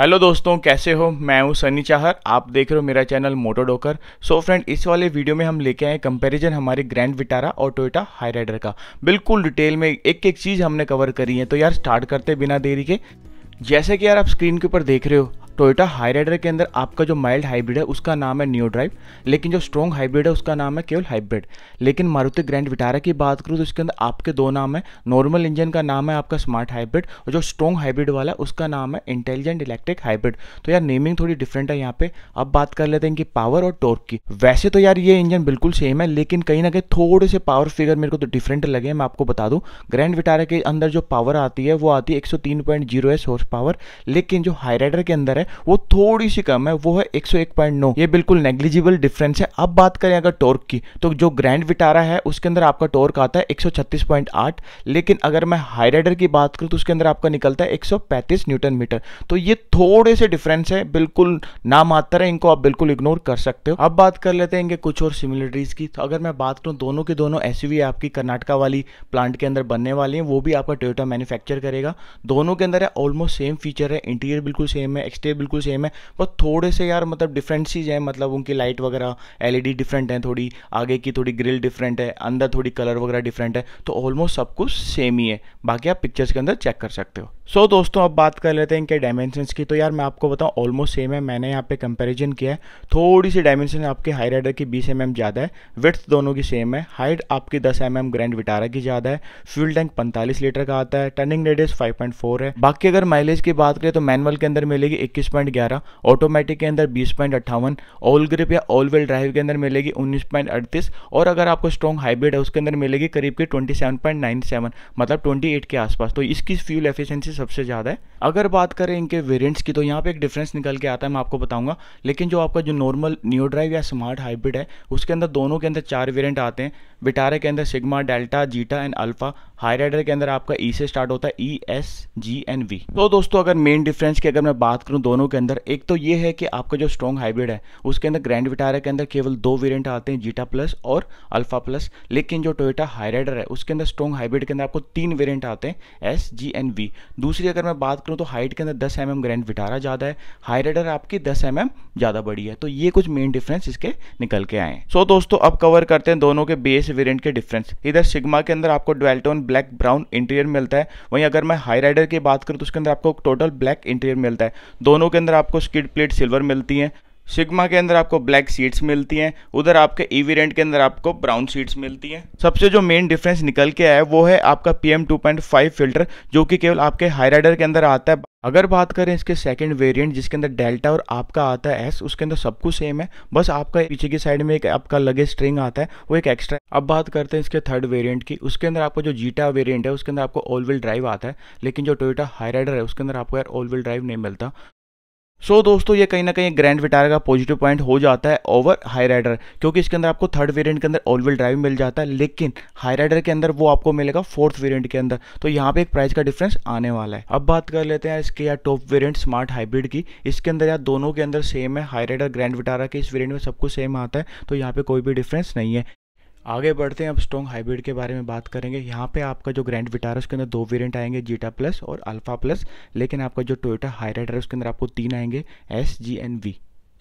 hello दोस्तों कैसे हो मैं हूं सनी चाहर आप देख रहे हो मेरा चैनल मोटो डोकर सो फ्रेंड इस वाले वीडियो में हम लेके आए कंपैरिजन हमारे ग्रैंड विटारा और टोयोटा हाई राइडर का बिल्कुल डिटेल में एक एक चीज़ हमने कवर करी है तो यार स्टार्ट करते बिना देरी के जैसे कि यार आप स्क्रीन के ऊपर देख रहे हो टोयोटा हाई राइडर के अंदर आपका जो माइल्ड हाइब्रिड है उसका नाम है न्यू ड्राइव लेकिन जो स्ट्रॉन्ग हाइब्रिड है उसका नाम है केवल हाइब्रिड लेकिन मारुति ग्रैंड विटारा की बात करूँ तो उसके अंदर आपके दो नाम है नॉर्मल इंजन का नाम है आपका स्मार्ट हाइब्रिड और जो स्ट्रॉन्ग हाइब्रिड वाला है उसका नाम है इंटेलिजेंट इलेक्ट्रिक हाइब्रिड तो यार नेमिंग थोड़ी डिफरेंट है यहाँ पे अब बात कर लेते हैं इनकी पावर और टोर्क की वैसे तो यार ये इंजन बिल्कुल सेम है लेकिन कहीं ना कहीं थोड़े से पावर फिगर मेरे को तो डिफरेंट लगे मैं आपको बता दूँ ग्रैंड विटारा के अंदर जो पावर आती है वो आती है एक सौ हॉर्स पावर लेकिन जो हाई राइडर के अंदर है वो थोड़ी सी कम है वो है 101.9 ये बिल्कुल नेग्लिजिबल डिफरेंस है अब बात करें अगर टॉर्क की तो जो ग्रैंड विटारा है उसके अंदर आपका टॉर्क आता है 136.8 लेकिन अगर मैं हाई राइडर की बात करूँ तो उसके अंदर आपका निकलता है 135 न्यूटन मीटर तो ये थोड़े से डिफरेंस है बिल्कुल ना मात्र है इनको आप बिल्कुल इग्नोर कर सकते हो अब बात कर लेते हैं इनके कुछ और सिमिलरिटीज़ की तो अगर मैं बात करूँ दोनों के दोनों एस आपकी कर्नाटका वाली प्लांट के अंदर बनने वाली है वो भी आपका टोयोटा मैन्युफैक्चर करेगा दोनों के अंदर है ऑलमोस्ट सेम फीचर है इंटीरियर बिल्कुल सेम है एक्सटेरियर बिल्कुल सेम है बस थोड़े से यार मतलब डिफरेंट चीज़ है मतलब उनकी लाइट वगैरह एलईडी डिफरेंट है थोड़ी आगे की थोड़ी ग्रिल डिफरेंट है अंदर थोड़ी कलर वगैरह डिफरेंट है तो ऑलमोस्ट सब कुछ सेम ही है बाकी आप पिक्चर्स के अंदर चेक कर सकते हो सो so, दोस्तों अब बात कर लेते हैं इनके डायमेंशंस की तो यार मैं आपको बताऊं ऑलमोस्ट सेम है मैंने यहाँ पे कंपैरिजन किया है थोड़ी सी डायमेंशन आपके हाई राइडर की 20 एम mm ज़्यादा है विथ दोनों की सेम है हाइट आपकी 10 एम mm ग्रैंड विटारा की ज़्यादा है फ्यूल टैंक 45 लीटर का आता है टर्निंग रेडियस 5.4 है बाकी अगर माइलेज की बात करें तो मैनुअल के अंदर मिलेगी इक्कीस ऑटोमेटिक के अंदर बीस ऑल ग्रिप या ऑल व्हील ड्राइव के अंदर मिलेगी उन्नीस और अगर आपको स्ट्रॉन्ग हाइब्रिड है उसके अंदर मिलेगी करीब की ट्वेंटी मतलब ट्वेंटी के आसपास तो इसकी फ्यूल एफिशेंसी सबसे ज़्यादा है अगर बात करें इनके वेरियंट्स की तो यहाँ पे एक डिफरेंस निकल के आता है मैं आपको बताऊंगा लेकिन जो आपका जो नॉर्मल न्यू ड्राइव या स्मार्ट हाइब्रिड है उसके अंदर दोनों के अंदर चार वेरियंट आते हैं विटारा के अंदर Sigma Delta Zeta and Alpha Hyryder के अंदर आपका ई e से स्टार्ट होता है E S G N V तो दोस्तों अगर मेन डिफरेंस की अगर मैं बात करूं दोनों के अंदर एक तो ये है कि आपका जो स्ट्रॉन्ग हाइब्रिड है उसके अंदर ग्रैंड विटारा के अंदर केवल दो वेरिएंट आते हैं जीटा प्लस और अल्फा प्लस लेकिन जो टोयटा हाई राइडर है उसके अंदर स्ट्रॉन्ग हाइब्रिड के अंदर आपको तीन वेरियंट आते हैं एस जी एन वी दूसरी अगर मैं बात करूँ तो हाइट के अंदर दस M mm M Grand Vitara ज़्यादा है हाई रेडर आपकी दस एम mm एम ज़्यादा बड़ी है तो ये कुछ मेन डिफरेंस इसके निकल के आए सो so, दोस्तों अब कवर करते हैं दोनों के बेस वेरियंट के डिफरेंस इधर सिग्मा के अंदर आपको ट्वेल्टोन ब्लैक ब्राउन इंटीरियर मिलता है वहीं अगर मैं हाई राइडर की बात करूँ तो उसके अंदर आपको टोटल ब्लैक इंटीरियर मिलता है दोनों के अंदर आपको स्किड प्लेट सिल्वर मिलती है सिग्मा के अंदर आपको ब्लैक सीट्स मिलती हैं उधर आपके ई e रेंट के अंदर आपको ब्राउन सीट्स मिलती हैं सबसे जो मेन डिफरेंस निकल के आया है वो है आपका P M two point five filter जो कि केवल आपके हाईराइडर के अंदर आता है अगर बात करें इसके सेकंड वेरिएंट जिसके अंदर डेल्टा और आपका आता है एस उसके अंदर सब कुछ सेम है बस आपका पीछे की साइड में एक आपका लगे स्ट्रिंग आता है वो एक एक्स्ट्रा अब बात करते हैं इसके थर्ड वेरिएंट की उसके अंदर आपको जो जीटा वेरिएंट है उसके अंदर आपको ऑल व्हील ड्राइव आता है लेकिन जो टोयोटा हाई राइडर है उसके अंदर आपको यार ऑल व्हील ड्राइव नहीं मिलता सो so, दोस्तों ये कहीं ना कहीं ग्रैंड विटारा का पॉजिटिव पॉइंट हो जाता है ओवर हाई राइडर क्योंकि इसके अंदर आपको थर्ड वेरिएंट के अंदर ऑल व्हील ड्राइव मिल जाता है लेकिन हाई राइडर के अंदर वो आपको मिलेगा फोर्थ वेरिएंट के अंदर तो यहाँ पे एक प्राइस का डिफरेंस आने वाला है अब बात कर लेते हैं इसके यार टॉप वेरियंट स्मार्ट हाइब्रिड की इसके अंदर यार दोनों के अंदर सेम है हाई राइडर ग्रैंड विटारा के इस वेरियंट में सब कुछ सेम आता है तो यहाँ पे कोई भी डिफरेंस नहीं है आगे बढ़ते हैं अब स्ट्रॉन्ग हाइब्रिड के बारे में बात करेंगे यहाँ पे आपका जो ग्रैंड विटारा उसके अंदर दो वेरिएंट आएंगे जीटा प्लस और अल्फा प्लस लेकिन आपका जो टोयोटा हाईराइडर है उसके अंदर आपको तीन आएंगे S G N V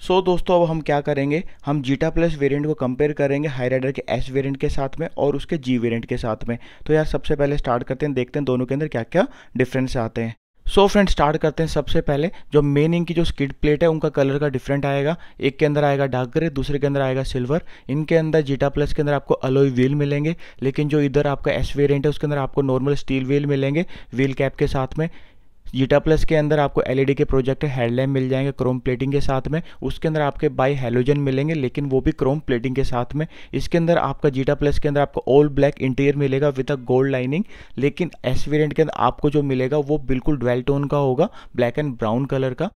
so so, दोस्तों अब हम क्या करेंगे हम जीटा प्लस वेरिएंट को कंपेयर करेंगे हाई राइडर के एस वेरिएंट के साथ में और उसके जी वेरिएंट के साथ में तो यार सबसे पहले स्टार्ट करते हैं देखते हैं दोनों के अंदर क्या क्या डिफरेंस आते हैं सो so फ्रेंड स्टार्ट करते हैं सबसे पहले जो मेन इनकी जो स्किड प्लेट है उनका कलर का डिफरेंट आएगा एक के अंदर आएगा डार्क ग्रे दूसरे के अंदर आएगा सिल्वर इनके अंदर जीटा प्लस के अंदर आपको अलोई व्हील मिलेंगे लेकिन जो इधर आपका एस वेरियंट है उसके अंदर आपको नॉर्मल स्टील व्हील मिलेंगे व्हील कैप के साथ में जीटा प्लस के अंदर आपको एलईडी e के प्रोजेक्टर हेडलैम मिल जाएंगे क्रोम प्लेटिंग के साथ में उसके अंदर आपके बाई हेलोजन मिलेंगे लेकिन वो भी क्रोम प्लेटिंग के साथ में इसके अंदर आपका जीटा प्लस के अंदर आपको ऑल ब्लैक इंटीरियर मिलेगा विद अ गोल्ड लाइनिंग लेकिन एस वेरियंट के अंदर आपको जो मिलेगा वो बिल्कुल ड्वेल टोन का होगा ब्लैक एंड ब्राउन कलर का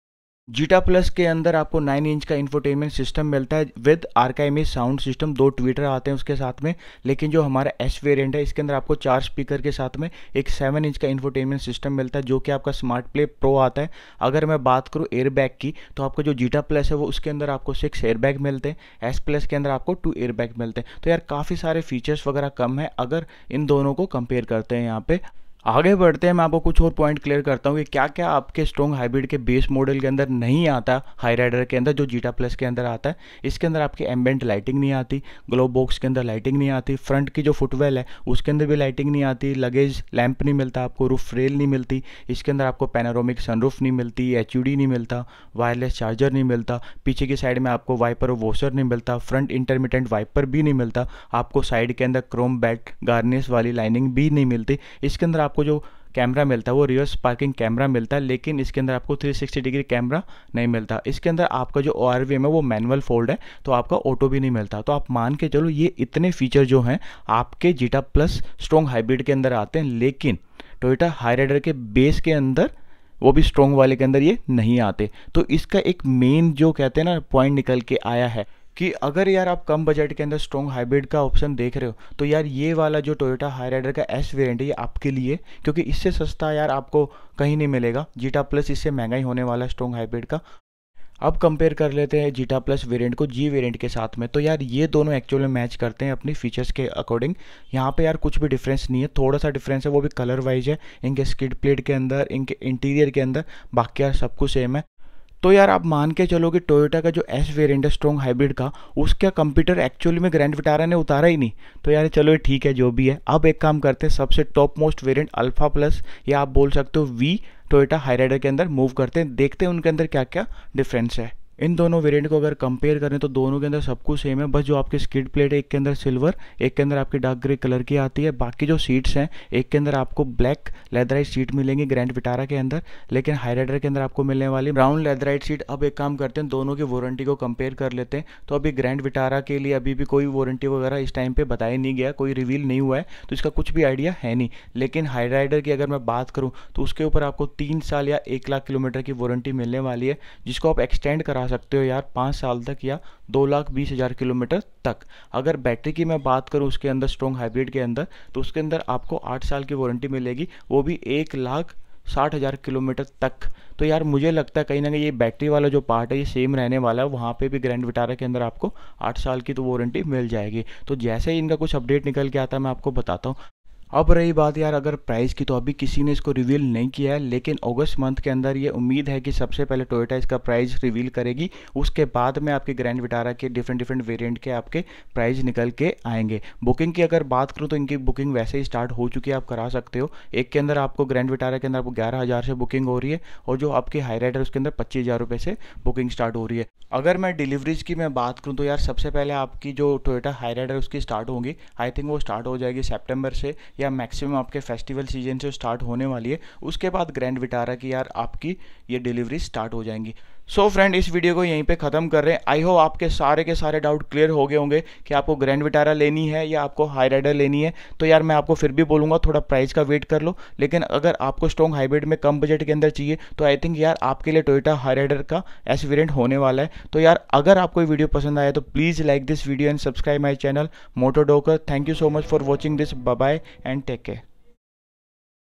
जीटा प्लस के अंदर आपको 9 इंच का इन्फोटेनमेंट सिस्टम मिलता है विद आरकाइमी साउंड सिस्टम दो ट्विटर आते हैं उसके साथ में लेकिन जो हमारा एस वेरिएंट है इसके अंदर आपको चार स्पीकर के साथ में एक 7 इंच का इन्फोटेनमेंट सिस्टम मिलता है जो कि आपका स्मार्ट प्ले प्रो आता है अगर मैं बात करूँ एयरबैग की तो आपको जो जीटा प्लस है वो उसके अंदर आपको सिक्स एयरबैग मिलते हैं एस प्लस के अंदर आपको टू एयरबैग मिलते हैं तो यार काफ़ी सारे फीचर्स वगैरह कम है अगर इन दोनों को कंपेयर करते हैं यहाँ पर आगे बढ़ते हैं मैं आपको कुछ और पॉइंट क्लियर करता हूँ कि क्या क्या आपके स्ट्रॉन्ग हाइब्रिड के बेस मॉडल के अंदर नहीं आता हाई राइडर के अंदर जो जीटा प्लस के अंदर आता है इसके अंदर आपकी एम्बेंट लाइटिंग नहीं आती ग्लो बॉक्स के अंदर लाइटिंग नहीं आती फ्रंट की जो फुटवेल है उसके अंदर भी लाइटिंग नहीं आती लगेज लैंप नहीं मिलता आपको रूफ रेल नहीं मिलती इसके अंदर आपको पेनारोमिक सनरूफ नहीं मिलती एच नहीं मिलता वायरलेस चार्जर नहीं मिलता पीछे की साइड में आपको वाइपर और वॉशर नहीं मिलता फ्रंट इंटरमीडियंट वाइपर भी नहीं मिलता आपको साइड के अंदर क्रोम बैट गार्निस वाली लाइनिंग भी नहीं मिलती इसके अंदर आपको जो कैमरा मिलता है वो रिवर्स पार्किंग कैमरा मिलता है लेकिन इसके अंदर आपको 360 डिग्री कैमरा नहीं मिलता इसके अंदर आपका जो ओ है वो मैनुअल फोल्ड है तो आपका ऑटो भी नहीं मिलता तो आप मान के चलो ये इतने फीचर जो हैं आपके जीटा प्लस स्ट्रॉन्ग हाइब्रिड के अंदर आते हैं लेकिन टोयोटा हाई के बेस के अंदर वो भी स्ट्रॉन्ग वाले के अंदर ये नहीं आते तो इसका एक मेन जो कहते हैं ना पॉइंट निकल के आया है कि अगर यार आप कम बजट के अंदर स्ट्रॉन्ग हाइब्रिड का ऑप्शन देख रहे हो तो यार ये वाला जो टोयोटा हाई राइडर का एस वेरियंट है ये आपके लिए क्योंकि इससे सस्ता यार आपको कहीं नहीं मिलेगा जीटा प्लस इससे महंगा ही होने वाला है स्ट्रॉन्ग हाइब्रिड का अब कंपेयर कर लेते हैं जीटा प्लस वेरिएंट को जी वेरिएंट के साथ में तो यार ये दोनों एक्चुअल में मैच करते हैं अपनी फीचर्स के अकॉर्डिंग यहाँ पे यार कुछ भी डिफरेंस नहीं है थोड़ा सा डिफरेंस है वो भी कलर वाइज है इनके स्किड प्लेट के अंदर इनके इंटीरियर के अंदर बाकी यार सब कुछ सेम है तो यार आप मान के चलो कि टोयोटा का जो एस वेरियंट है स्ट्रॉन्ग हाइब्रिड का उसका कंप्यूटर एक्चुअली में ग्रैंड विटारा ने उतारा ही नहीं तो यार चलो ये ठीक है जो भी है अब एक काम करते हैं सबसे top most variant alpha plus या आप बोल सकते हो वी टोयोटा हाईराइडर के अंदर मूव करते हैं देखते हैं उनके अंदर क्या क्या डिफरेंस है इन दोनों वेरिएंट को अगर कंपेयर करें तो दोनों के अंदर सब कुछ सेम है बस जो आपकी स्किड प्लेट है एक के अंदर सिल्वर एक के अंदर आपकी डार्क ग्रे कलर की आती है बाकी जो सीट्स हैं एक के अंदर आपको ब्लैक लेदराइट सीट मिलेंगी ग्रैंड विटारा के अंदर लेकिन हाई राइडर के अंदर आपको मिलने वाली ब्राउन लेदराइट सीट अब एक काम करते हैं दोनों की वारंटी को कंपेयर कर लेते हैं तो अभी ग्रैंड विटारा के लिए अभी भी कोई वारंटी वगैरह इस टाइम पर बताया नहीं गया कोई रिवील नहीं हुआ है तो इसका कुछ भी आइडिया है नहीं लेकिन हाई राइडर की अगर मैं बात करूँ तो उसके ऊपर आपको तीन साल या एक लाख किलोमीटर की वारंटी मिलने वाली है जिसको आप एक्सटेंड करा सकते हो यार पाँच साल तक या दो लाख बीस हज़ार किलोमीटर तक अगर बैटरी की मैं बात करूँ उसके अंदर स्ट्रॉन्ग हाइब्रिड के अंदर तो उसके अंदर आपको आठ साल की वारंटी मिलेगी वो भी एक लाख साठ हज़ार किलोमीटर तक तो यार मुझे लगता है कहीं ना कहीं ये बैटरी वाला जो पार्ट है ये सेम रहने वाला है वहाँ पे भी ग्रैंड विटारा के अंदर आपको आठ साल की तो वारंटी मिल जाएगी तो जैसे ही इनका कुछ अपडेट निकल के आता है मैं आपको बताता हूँ अब रही बात यार अगर प्राइस की तो अभी किसी ने इसको रिवील नहीं किया है लेकिन अगस्त मंथ के अंदर ये उम्मीद है कि सबसे पहले टोयोटा इसका प्राइस रिवील करेगी उसके बाद में आपके ग्रैंड विटारा के डिफरेंट डिफरेंट वेरिएंट के आपके प्राइस निकल के आएंगे बुकिंग की अगर बात करूँ तो इनकी बुकिंग वैसे ही स्टार्ट हो चुकी है आप करा सकते हो एक के अंदर आपको ग्रैंड विटारा के अंदर आपको ग्यारह हज़ार से बुकिंग हो रही है और जो आपकी हाई राइडर उसके अंदर पच्चीस हज़ार रुपये से बुकिंग स्टार्ट हो रही है अगर मैं डिलीवरीज की मैं बात करूँ तो यार सबसे पहले आपकी जो टोयोटा हाई राइडर उसकी स्टार्ट होंगी आई थिंक वो स्टार्ट हो जाएगी सेप्टेम्बर से या मैक्सिमम आपके फेस्टिवल सीजन से स्टार्ट होने वाली है उसके बाद ग्रैंड विटारा की यार आपकी ये डिलीवरी स्टार्ट हो जाएंगी सो so फ्रेंड इस वीडियो को यहीं पे ख़त्म कर रहे हैं आई होप आपके सारे के सारे डाउट क्लियर हो गए होंगे कि आपको ग्रैंड विटारा लेनी है या आपको हाई राइडर लेनी है तो यार मैं आपको फिर भी बोलूँगा थोड़ा प्राइस का वेट कर लो लेकिन अगर आपको स्ट्रॉन्ग हाइब्रिड में कम बजट के अंदर चाहिए तो आई थिंक यार आपके लिए टोयटा हाई राइडर का एस वेरियंट होने वाला है तो यार अगर आपको वीडियो पसंद आया तो please like this video and subscribe my channel motto Docker thank you so much for watching this bye and take care